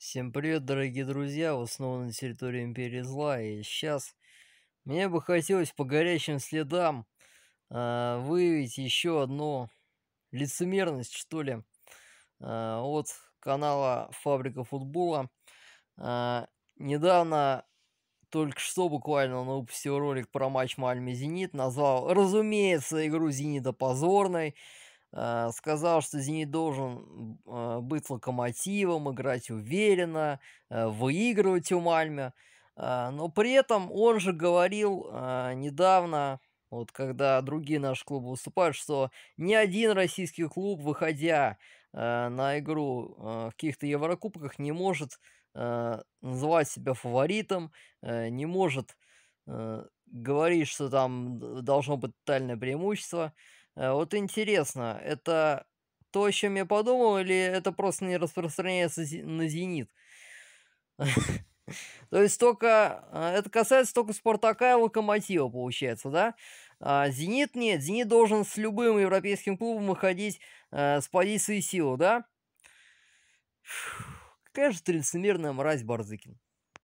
Всем привет, дорогие друзья! Вы снова на территории Империи Зла, и сейчас мне бы хотелось по горячим следам э, выявить еще одну лицемерность, что ли, э, от канала Фабрика Футбола. Э, недавно, только что буквально, он ну, выпустил ролик про матч Мальме-Зенит, назвал, разумеется, игру Зенита позорной, Э, сказал, что «Зенит» должен э, быть локомотивом, играть уверенно, э, выигрывать у Мальме. Но при этом он же говорил недавно, вот когда другие наши клубы выступают, что ни один российский клуб, выходя на игру в каких-то Еврокубках, не может называть себя фаворитом, не может говорить, что там должно быть тотальное преимущество. Э, вот интересно, это то, о чем я подумал, или это просто не распространяется на «Зенит»? То есть только э, это касается только Спартака и Локомотива, получается, да? А Зенит нет, Зенит должен с любым европейским клубом выходить э, с позиции силы, да? Фу, какая же ты лицемерная мразь, Барзыкин.